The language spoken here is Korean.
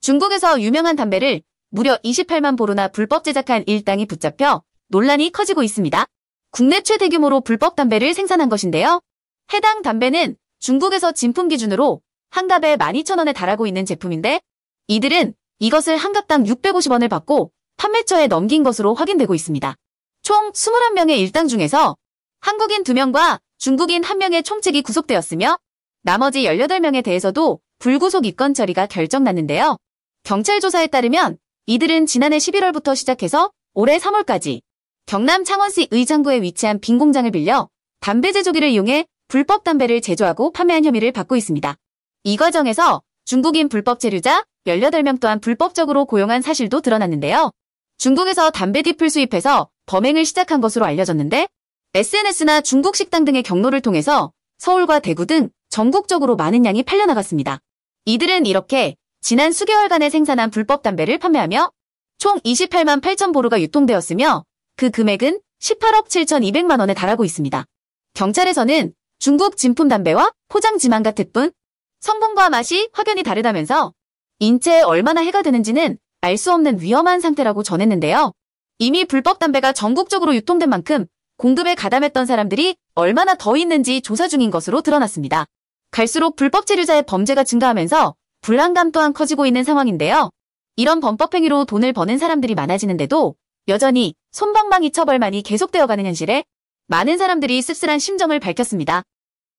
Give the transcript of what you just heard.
중국에서 유명한 담배를 무려 28만 보루나 불법 제작한 일당이 붙잡혀 논란이 커지고 있습니다. 국내 최대 규모로 불법 담배를 생산한 것인데요. 해당 담배는 중국에서 진품 기준으로 한갑에 12,000원에 달하고 있는 제품인데 이들은 이것을 한갑당 650원을 받고 판매처에 넘긴 것으로 확인되고 있습니다. 총 21명의 일당 중에서 한국인 2명과 중국인 1명의 총책이 구속되었으며 나머지 18명에 대해서도 불구속 입건 처리가 결정났는데요. 경찰 조사에 따르면 이들은 지난해 11월부터 시작해서 올해 3월까지 경남 창원시 의장구에 위치한 빈 공장을 빌려 담배 제조기를 이용해 불법 담배를 제조하고 판매한 혐의를 받고 있습니다. 이 과정에서 중국인 불법 체류자 18명 또한 불법적으로 고용한 사실도 드러났는데요. 중국에서 담배 디플 수입해서 범행을 시작한 것으로 알려졌는데 SNS나 중국 식당 등의 경로를 통해서 서울과 대구 등 전국적으로 많은 양이 팔려나갔습니다. 이들은 이렇게 지난 수개월간에 생산한 불법 담배를 판매하며 총 28만 8천 보루가 유통되었으며 그 금액은 18억 7,200만 원에 달하고 있습니다. 경찰에서는 중국 진품 담배와 포장 지만 같을 뿐 성분과 맛이 확연히 다르다면서 인체에 얼마나 해가 되는지는 알 수 없는 위험한 상태라고 전했는데요. 이미 불법 담배가 전국적으로 유통된 만큼 공급에 가담했던 사람들이 얼마나 더 있는지 조사 중인 것으로 드러났습니다. 갈수록 불법 체류자의 범죄가 증가하면서 불안감 또한 커지고 있는 상황인데요. 이런 범법행위로 돈을 버는 사람들이 많아지는데도 여전히 손방망이 처벌만이 계속되어가는 현실에 많은 사람들이 씁쓸한 심정을 밝혔습니다.